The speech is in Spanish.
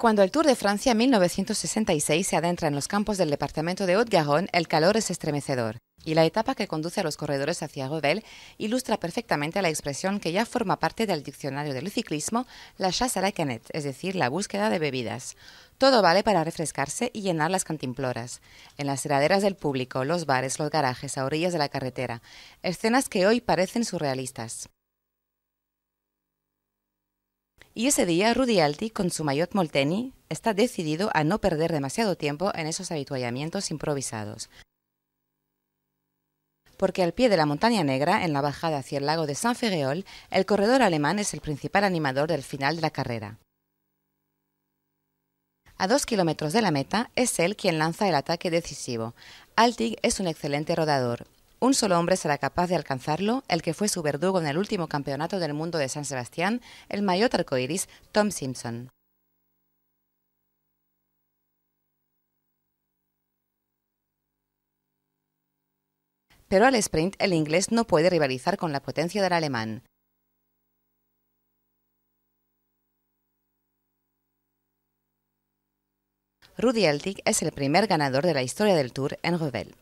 Cuando el Tour de Francia 1966 se adentra en los campos del departamento de Haute-Garonne, el calor es estremecedor. Y la etapa que conduce a los corredores hacia Revel ilustra perfectamente la expresión que ya forma parte del diccionario del ciclismo, la chasse à la canette, es decir, la búsqueda de bebidas. Todo vale para refrescarse y llenar las cantimploras. En las heraderas del público, los bares, los garajes, a orillas de la carretera. Escenas que hoy parecen surrealistas. Y ese día Rudy Altig, con su maillot molteni, está decidido a no perder demasiado tiempo en esos habituallamientos improvisados. Porque al pie de la montaña negra, en la bajada hacia el lago de San Ferreol, el corredor alemán es el principal animador del final de la carrera. A dos kilómetros de la meta, es él quien lanza el ataque decisivo. Altig es un excelente rodador, un solo hombre será capaz de alcanzarlo, el que fue su verdugo en el último campeonato del mundo de San Sebastián, el mayor arcoiris Tom Simpson. Pero al sprint el inglés no puede rivalizar con la potencia del alemán. Rudy Eltic es el primer ganador de la historia del Tour en Revel.